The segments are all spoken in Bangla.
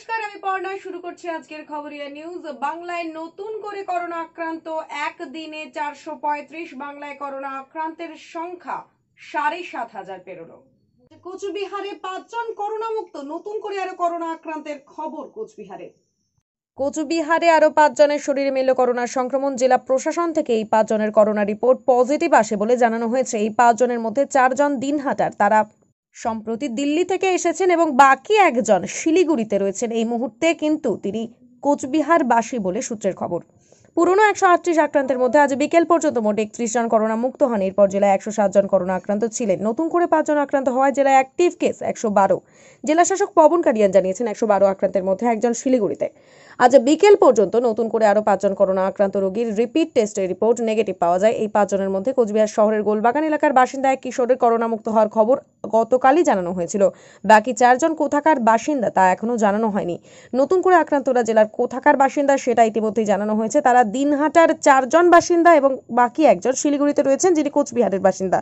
নমস্কার আমি পর্ণা শুরু করছি আজকের খবরিয়া নিউজ বাংলায় নতুন করে করোনা আক্রান্ত একদিনে চারশো পঁয়ত্রিশ বাংলায় করোনা আক্রান্তের সংখ্যা সাড়ে সাত হাজার পেরোলো কোচবিহারে পাঁচজন করোনা মুক্ত নতুন করে আরো করোনা আক্রান্তের খবর কোচবিহারে কোচবিহারে আরও পাঁচজনের শরীরে মিলল করোনা সংক্রমণ জেলা প্রশাসন থেকে এই পাঁচজনের করোনা রিপোর্ট পজিটিভ আসে বলে জানানো হয়েছে এই পাঁচজনের মধ্যে চারজন দিনহাটার তারা সম্প্রতি দিল্লি থেকে এসেছেন এবং বাকি একজন শিলিগুড়িতে রয়েছেন এই মুহূর্তে কিন্তু তিনি কোচবিহারবাসী বলে সূত্রের খবর পুরনো একশো আটত্রিশ আক্রান্তের মধ্যে আজ বিকেল পর্যন্ত মোট একত্রিশ জন করোনা মুক্ত হন এরপর জেলায় একশো জন করোনা আক্রান্ত ছিলেন নতুন করে পাঁচজন আক্রান্ত হওয়ায় জেলায় অ্যাক্টিভ কেস একশো বারো জেলা শাসক পবন কাডিয়ান জানিয়েছেন একশো বারো আক্রান্তের মধ্যে একজন শিলিগুড়িতে আজ বিকেল পর্যন্ত নতুন করে আরও পাঁচজন করোনা আক্রান্ত রোগীর রিপিট টেস্টের রিপোর্ট নেগেটিভ পাওয়া যায় এই পাঁচজনের মধ্যে কোচবিহার শহরের গোলবাগান এলাকার বাসিন্দা এক কিশোরের করোনা মুক্ত হওয়ার খবর গতকালই জানানো হয়েছিল বাকি চারজন কোথাকার বাসিন্দা তা এখনও জানানো হয়নি নতুন করে আক্রান্তরা জেলার কোথাকার বাসিন্দা সেটা ইতিমধ্যেই জানানো হয়েছে তারা তারা দিনহাটার চারজন বাসিন্দা এবং বাকি একজন শিলিগুড়িতে রয়েছেন যিনি কোচবিহারের বাসিন্দা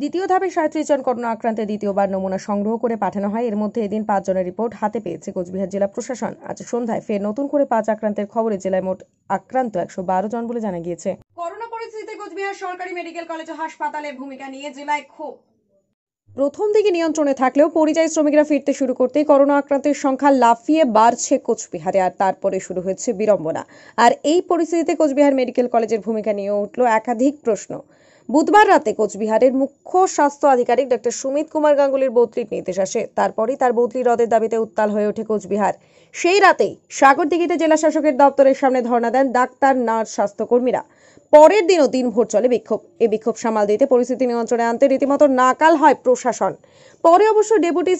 দ্বিতীয় ধাপে সাঁত্রিশ জন করোনা আক্রান্তের দ্বিতীয়বার নমুনা সংগ্রহ করে পাঠানো হয় এর মধ্যে এদিন পাঁচ জনের রিপোর্ট হাতে পেয়েছে কোচবিহার জেলা প্রশাসন আজ সন্ধ্যায় ফের নতুন করে পাঁচ আক্রান্তের খবরে জেলায় মোট আক্রান্ত একশো বারো জন বলে জানা গিয়েছে করোনা পরিস্থিতিতে কোচবিহার সরকারি মেডিকেল কলেজ ও হাসপাতালের ভূমিকা নিয়ে জেলায় ক্ষোভ প্রথম দিকে নিয়ন্ত্রণে থাকলেও পরিযায়ী শ্রমিকরা ফিরতে শুরু করতেই করোনা আক্রান্তের সংখ্যা লাফিয়ে বাড়ছে কোচবিহারে আর তারপরে শুরু হয়েছে বিড়ম্বনা আর এই পরিস্থিতিতে কোচবিহার মেডিকেল কলেজের ভূমিকা নিয়ে উঠল একাধিক প্রশ্ন বুধবার রাতে কোচবিহারের মুখ্য স্বাস্থ্য আধিকারিক ডক্টর সুমিত কুমার গাঙ্গুলির বদলির নির্দেশ আসে তারপরই তার বদলি রদের দাবিতে উত্তাল হয়ে ওঠে কোচবিহার সেই রাতেই সাগরদিঘিতে জেলা শাসকের দপ্তরের সামনে ধর্ণা দেন ডাক্তার নার্স স্বাস্থ্যকর্মীরা পরের দিনও দিন ভোর চলে বিক্ষোভ এই বিক্ষোভ সামাল দিতে পরিস্থিতি নিয়ন্ত্রণে আনতে রীতিমতো নাকাল হয় প্রশাসন পরে অবশ্য ডেপুটি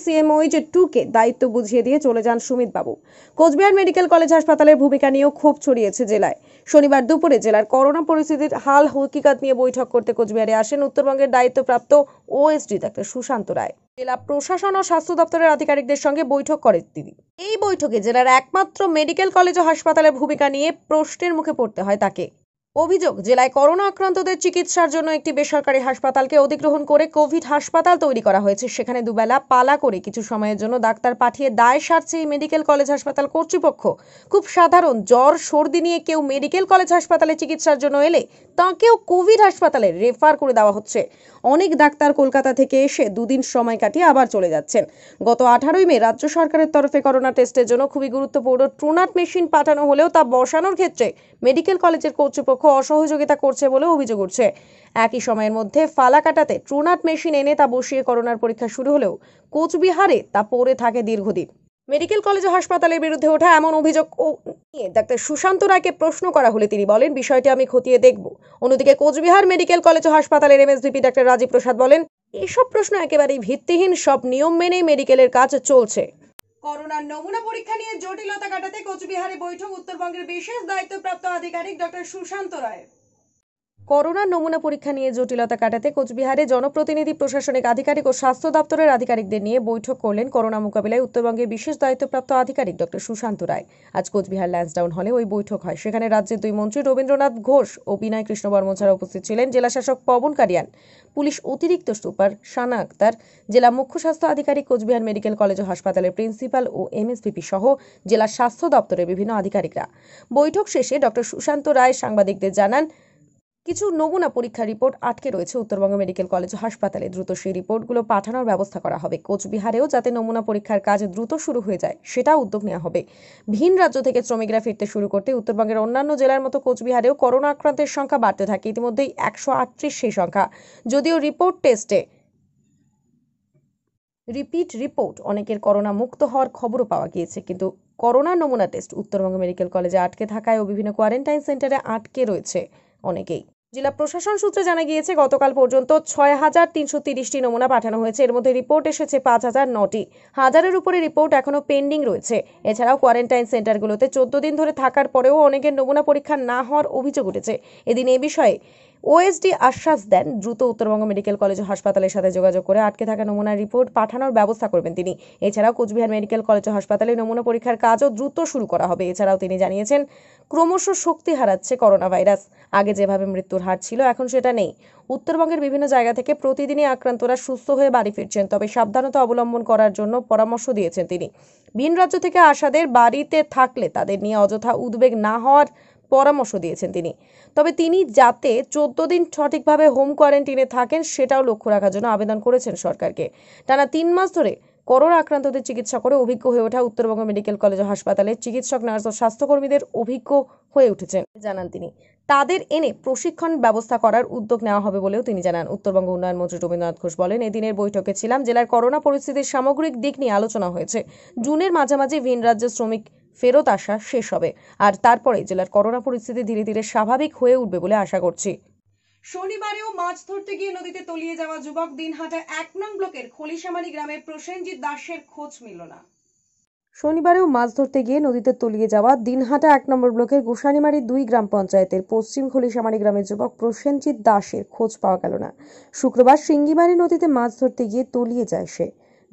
যে টুকে দায়িত্ব বুঝিয়ে দিয়ে চলে যান সুমিত বাবু কোচবিহার মেডিকেল কলেজ হাসপাতালের ভূমিকা নিয়েও ক্ষোভ ছড়িয়েছে জেলায় শনিবার দুপুরে জেলার করোনা পরিস্থিতির হাল হকিকাত নিয়ে বৈঠক করতে কোচবিহারে আসেন উত্তরবঙ্গের দায়িত্বপ্রাপ্ত ওএসডি ডাক্তার সুশান্ত রায় জেলা প্রশাসন ও স্বাস্থ্য দপ্তরের আধিকারিকদের সঙ্গে বৈঠক করেন তিনি এই বৈঠকে জেলার একমাত্র মেডিকেল কলেজ ও হাসপাতালের ভূমিকা নিয়ে প্রশ্নের মুখে পড়তে হয় তাকে অভিযোগ জেলায় করোনা আক্রান্তদের চিকিৎসার জন্য একটি বেসরকারি হাসপাতালকে অধিগ্রহণ করে কোভিড হাসপাতাল তৈরি করা হয়েছে সেখানে দুবেলা পালা করে কিছু সময়ের জন্য ডাক্তার পাঠিয়ে দায় সারছে এই মেডিকেল কলেজ হাসপাতাল কর্তৃপক্ষ খুব সাধারণ জ্বর সর্দি নিয়ে কেউ মেডিকেল কলেজ হাসপাতালে চিকিৎসার জন্য এলে তাঁকেও কোভিড হাসপাতালে রেফার করে দেওয়া হচ্ছে অনেক ডাক্তার কলকাতা থেকে এসে দুদিন সময় কাটিয়ে আবার চলে যাচ্ছেন গত আঠারোই মে রাজ্য সরকারের তরফে করোনা টেস্টের জন্য খুবই গুরুত্বপূর্ণ ট্রুনাট মেশিন পাঠানো হলেও তা বসানোর ক্ষেত্রে মেডিকেল কলেজের কর্তৃপক্ষ কর্তৃপক্ষ অসহযোগিতা করছে বলে অভিযোগ উঠছে একই সময়ের মধ্যে ফালাকাটাতে ট্রুনাট মেশিন এনে তা বসিয়ে করোনার পরীক্ষা শুরু হলেও কোচবিহারে তা পড়ে থাকে দীর্ঘদিন মেডিকেল কলেজ হাসপাতালের বিরুদ্ধে ওঠা এমন অভিযোগ নিয়ে ডাক্তার সুশান্ত রায়কে প্রশ্ন করা হলে তিনি বলেন বিষয়টি আমি খতিয়ে দেখব অন্যদিকে কোচবিহার মেডিকেল কলেজ হাসপাতালের এমএসভিপি ডাক্তার রাজীব প্রসাদ বলেন এসব প্রশ্ন একেবারেই ভিত্তিহীন সব নিয়ম মেনে মেডিকেলের কাজ চলছে করোনার নমুনা পরীক্ষা নিয়ে জটিলতা কাটাতে কোচবিহারে বৈঠক উত্তরবঙ্গের বিশেষ দায়িত্বপ্রাপ্ত আধিকারিক ডক্টর সুশান্ত রায় করোনার নমুনা পরীক্ষা নিয়ে জটিলতা কাটাতে কোচবিহারে জনপ্রতিনিধি প্রশাসনিক আধিকারিক ও স্বাস্থ্য দপ্তরের আধিকারিকদের নিয়ে বৈঠক করলেন করোনা মোকাবিলায় উত্তরবঙ্গে বিশেষ দায়িত্বপ্রাপ্ত আধিকারিক ডক্টর সুশান্ত রায় আজ কোচবিহার ল্যান্সডাউন হলে ওই বৈঠক হয় সেখানে রাজ্যের দুই মন্ত্রী রবীন্দ্রনাথ ঘোষ ও বিনয় কৃষ্ণ বর্মন ছাড়া উপস্থিত ছিলেন জেলাশাসক পবন কারিয়ান পুলিশ অতিরিক্ত সুপার সানা আক্তার জেলা মুখ্য স্বাস্থ্য আধিকারিক কোচবিহার মেডিকেল কলেজ ও হাসপাতালের প্রিন্সিপাল ও এমএসভিপি সহ জেলা স্বাস্থ্য দপ্তরের বিভিন্ন আধিকারিকরা বৈঠক শেষে ডক্টর সুশান্ত রায় সাংবাদিকদের জানান কিছু নমুনা পরীক্ষা রিপোর্ট আটকে রয়েছে উত্তরবঙ্গ মেডিকেল কলেজ হাসপাতালে দ্রুত সেই রিপোর্টগুলো পাঠানোর ব্যবস্থা করা হবে কোচবিহারেও যাতে নমুনা পরীক্ষার কাজ দ্রুত শুরু হয়ে যায় সেটা উদ্যোগ নেওয়া হবে ভিন রাজ্য থেকে শ্রমিকরা ফিরতে শুরু করতে উত্তরবঙ্গের অন্যান্য জেলার মতো কোচবিহারেও করোনা আক্রান্তের সংখ্যা বাড়তে থাকে ইতিমধ্যেই একশো আটত্রিশ সেই সংখ্যা যদিও রিপোর্ট টেস্টে রিপিট রিপোর্ট অনেকের করোনা মুক্ত হওয়ার খবরও পাওয়া গিয়েছে কিন্তু করোনা নমুনা টেস্ট উত্তরবঙ্গ মেডিকেল কলেজে আটকে থাকায় ও বিভিন্ন কোয়ারেন্টাইন সেন্টারে আটকে রয়েছে অনেকেই জেলা প্রশাসন সূত্রে জানা গিয়েছে গতকাল পর্যন্ত ছয় হাজার তিনশো তিরিশটি নমুনা পাঠানো হয়েছে এর মধ্যে রিপোর্ট এসেছে পাঁচ হাজার নটি হাজারের উপরে রিপোর্ট এখনও পেন্ডিং রয়েছে এছাড়াও কোয়ারেন্টাইন সেন্টারগুলোতে চোদ্দ দিন ধরে থাকার পরেও অনেকের নমুনা পরীক্ষা না হওয়ার অভিযোগ উঠেছে এদিন এ বিষয়ে ওএসডি আশ্বাস দেন দ্রুত উত্তরবঙ্গ মেডিকেল কলেজ ও হাসপাতালের সাথে যোগাযোগ করে আটকে থাকা নমুনার রিপোর্ট পাঠানোর ব্যবস্থা করবেন তিনি এছাড়াও কোচবিহার মেডিকেল কলেজ ও হাসপাতালে নমুনা পরীক্ষার কাজও দ্রুত শুরু করা হবে এছাড়াও তিনি জানিয়েছেন ক্রমশ শক্তি হারাচ্ছে করোনা ভাইরাস আগে যেভাবে মৃত্যুর হার ছিল এখন সেটা নেই উত্তরবঙ্গের বিভিন্ন জায়গা থেকে প্রতিদিনই আক্রান্তরা সুস্থ হয়ে বাড়ি ফিরছেন তবে সাবধানতা অবলম্বন করার জন্য পরামর্শ দিয়েছেন তিনি ভিন রাজ্য থেকে আসাদের বাড়িতে থাকলে তাদের নিয়ে অযথা উদ্বেগ না হওয়ার পরামর্শ দিয়েছেন তিনি তবে তিনি যাতে চোদ্দ দিন সঠিকভাবে হোম কোয়ারেন্টিনে থাকেন সেটাও লক্ষ্য রাখার জন্য আবেদন করেছেন সরকারকে টানা তিন মাস ধরে করোনা আক্রান্তদের চিকিৎসা করে অভিজ্ঞ হয়ে ওঠা উত্তরবঙ্গ মেডিকেল কলেজ ও হাসপাতালে চিকিৎসক নার্স ও স্বাস্থ্যকর্মীদের অভিজ্ঞ হয়ে উঠেছেন জানান তিনি তাদের এনে প্রশিক্ষণ ব্যবস্থা করার উদ্যোগ নেওয়া হবে বলেও তিনি জানান উত্তরবঙ্গ উন্নয়ন মন্ত্রী রবীন্দ্রনাথ ঘোষ বলেন এদিনের বৈঠকে ছিলাম জেলার করোনা পরিস্থিতির সামগ্রিক দিক নিয়ে আলোচনা হয়েছে জুনের মাঝামাঝি ভিন রাজ্যের শ্রমিক ফেরত আসা শেষ হবে আর তারপরে জেলার করোনা পরিস্থিতি ধীরে ধীরে স্বাভাবিক হয়ে উঠবে বলে আশা করছি শনিবারেও মাছ ধরতে গিয়ে নদীতে তলিয়ে যাওয়া যুবক দিনহাটা এক নং ব্লকের খলিশামারি গ্রামের প্রসেনজিৎ দাসের খোঁজ মিলল না শনিবারেও মাছ ধরতে গিয়ে নদীতে তলিয়ে যাওয়া দিনহাটা এক নম্বর ব্লকের গোসানিমারি দুই গ্রাম পঞ্চায়েতের পশ্চিম খলিশামারি গ্রামের যুবক প্রসেনজিৎ দাসের খোঁজ পাওয়া গেল না শুক্রবার সিঙ্গিমারি নদীতে মাছ ধরতে গিয়ে তলিয়ে যায় সে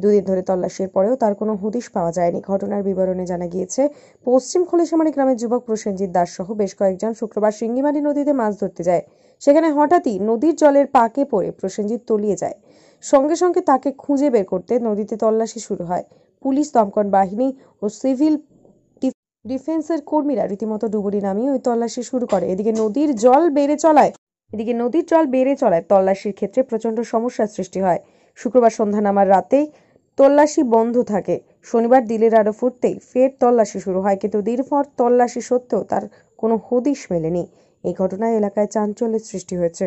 দুদিন ধরে তল্লাশির পরেও তার কোনো হুদিশ পাওয়া যায়নি ঘটনার বিবরণে জানা গিয়েছে পশ্চিম খলিশামারি গ্রামের যুবক প্রসেনজিৎ দাস সহ বেশ কয়েকজন শুক্রবার সিঙ্গিমারি নদীতে মাছ ধরতে যায় সেখানে হঠাৎই নদীর জলের পাকে পড়ে প্রসেনজিৎ তলিয়ে যায় সঙ্গে সঙ্গে তাকে খুঁজে বের করতে নদীতে তল্লাশি শুরু হয় পুলিশ দমকন বাহিনী ও সিভিল ডিফেন্সের কর্মীরা রীতিমতো ডুবুরি নামিয়ে ওই তল্লাশি শুরু করে এদিকে নদীর জল বেড়ে চলায় এদিকে নদীর জল বেড়ে চলায় তল্লাশির ক্ষেত্রে প্রচণ্ড সমস্যার সৃষ্টি হয় শুক্রবার সন্ধ্যা নামার রাতেই তল্লাশি বন্ধ থাকে শনিবার দিলের আরো ফুটতেই ফের তল্লাশি শুরু হয় কিন্তু দীর্ঘর তল্লাশি সত্ত্বেও তার কোনো হদিশ মেলেনি এই ঘটনায় এলাকায় চাঞ্চল্যের সৃষ্টি হয়েছে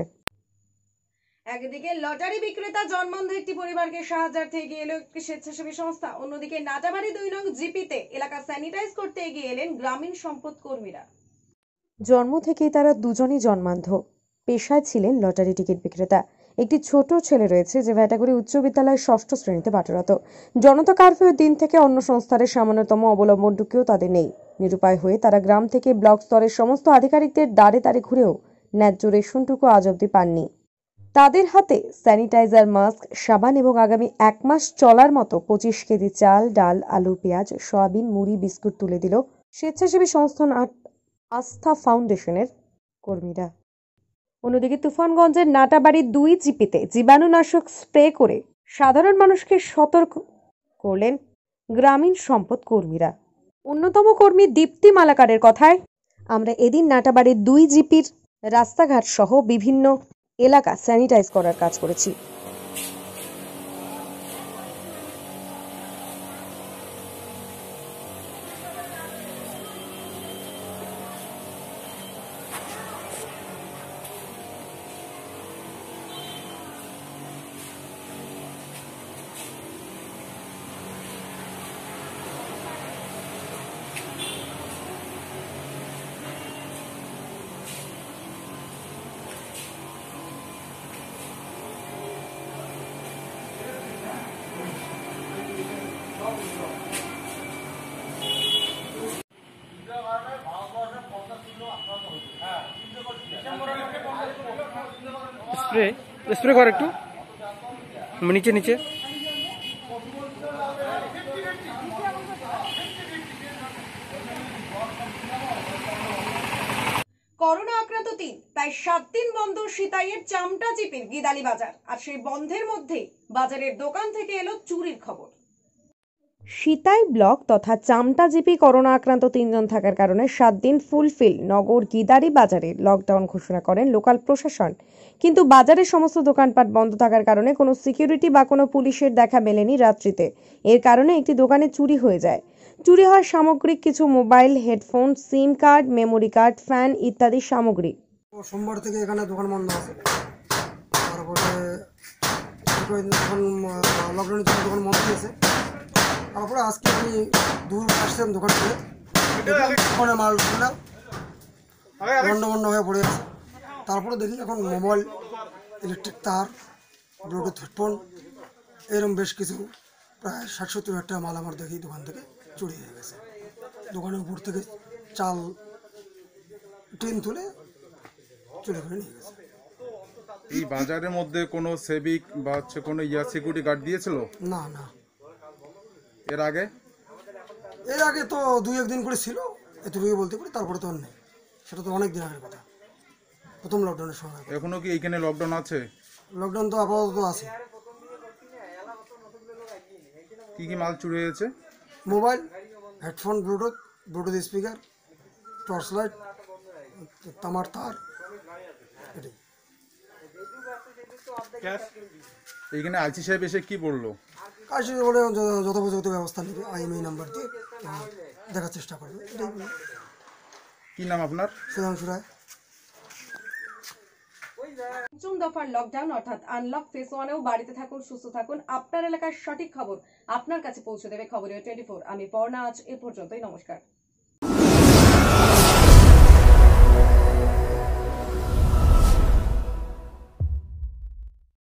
একদিকে লটারি বিক্রেতা জন্মন্ধ একটি পরিবারকে সাহায্যার্থে এগিয়ে এলো একটি স্বেচ্ছাসেবী সংস্থা অন্যদিকে নাটাবাড়ি দুই নং জিপিতে এলাকা স্যানিটাইজ করতে এগিয়ে এলেন গ্রামীণ সম্পদ কর্মীরা জন্ম থেকেই তারা দুজনই জন্মান্ধ পেশায় ছিলেন লটারি টিকিট বিক্রেতা একটি ছোট ছেলে রয়েছে যে ভ্যাটাগুড়ি উচ্চ বিদ্যালয়ের ষষ্ঠ শ্রেণীতে পাঠরত জনতা কারফিউর দিন থেকে অন্য সংস্থারের সামান্যতম অবলম্বনটুকুও তাদের নেই নিরুপায় হয়ে তারা গ্রাম থেকে ব্লক স্তরের সমস্ত আধিকারিকদের দাঁড়ে দাঁড়ে ঘুরেও ন্যায্য রেশনটুকু আজ অব্দি পাননি তাদের হাতে স্যানিটাইজার মাস্ক সাবান এবং আগামী এক মাস চলার মতো পঁচিশ কেজি চাল ডাল আলু পেঁয়াজ সয়াবিন মুড়ি বিস্কুট তুলে দিল স্বেচ্ছাসেবী সংস্থান আস্থা ফাউন্ডেশনের কর্মীরা অন্যদিকে তুফানগঞ্জের নাটাবাড়ি দুই জিপিতে জীবাণুনাশক স্প্রে করে সাধারণ মানুষকে সতর্ক করলেন গ্রামীণ সম্পদ কর্মীরা অন্যতম কর্মী দীপ্তি মালাকারের কথায় আমরা এদিন নাটাবাড়ির দুই জিপির রাস্তাঘাট সহ বিভিন্ন এলাকা স্যানিটাইজ করার কাজ করেছি স্প্রে স্প্রে কর একটু নিচে নিচে করোনা আক্রান্ত তিন তাই সাত দিন বন্ধ সিতাইয়ের চামটা চিপির গিদালি বাজার আর সেই বন্ধের মধ্যে বাজারের দোকান থেকে এলো চুরির খবর সিতাই ব্লক তথা চামটাজিপি করোনা আক্রান্ত তিনজন থাকার কারণে সাত দিন ফুলফিল নগর গিদারি বাজারে লকডাউন ঘোষণা করেন লোকাল প্রশাসন কিন্তু বাজারের সমস্ত দোকানপাট বন্ধ থাকার কারণে কোনো সিকিউরিটি বা কোনো পুলিশের দেখা মেলেনি রাত্রিতে এর কারণে একটি দোকানে চুরি হয়ে যায় চুরি হয় সামগ্রিক কিছু mobile headphone SIM card memory card fan ইত্যাদি সামগ্রী সোমবার থেকে এখানে দোকান বন্ধ আছে তারপরে লকডাউনের জন্য দোকান বন্ধ হয়েছে তারপরে আজকে আমি দূর আসছিলাম দোকান থেকে ওখানে মাল উঠলাম বন্ধ বন্ধ হয়ে পড়ে আছে তারপরে দেখি এখন মোবাইল ইলেকট্রিক তার ব্লুটুথ হেডফোন এরম বেশ কিছু প্রায় ষাট সত্তর হাজার টাকা মাল আমার দেখি দোকান থেকে চুরি হয়ে গেছে দোকানের উপর থেকে চাল টিন তুলে চুরি করে নিয়ে গেছে এই বাজারের মধ্যে কোনো সেভিক বা হচ্ছে কোনো ইয়া সিকিউরিটি গার্ড দিয়েছিল না না এর আগে এর আগে তো দুই একদিন করে ছিল এতটুকু বলতে পারি তারপরে তো আর নেই সেটা তো অনেক দিন আগের কথা প্রথম লকডাউনের সময় এখনও কি এইখানে লকডাউন আছে লকডাউন তো আপাতত আছে কি কি মাল চুরি হয়েছে mobile headphone Bluetooth Bluetooth speaker torch light তামার তার এটাই এইখানে আলসি সাহেব এসে কি বললো আসলে বলে যথোপযুক্ত ব্যবস্থা নেবে আইএমআই নাম্বার দিয়ে দেখার চেষ্টা করবে কি নাম আপনার সুধাংশু রায় পঞ্চম দফার লকডাউন অর্থাৎ আনলক ফেস ওয়ানেও বাড়িতে থাকুন সুস্থ থাকুন আপনার এলাকার সঠিক খবর আপনার কাছে পৌঁছে দেবে খবরীয় টোয়েন্টি ফোর আমি পর্ণা আজ এ পর্যন্তই নমস্কার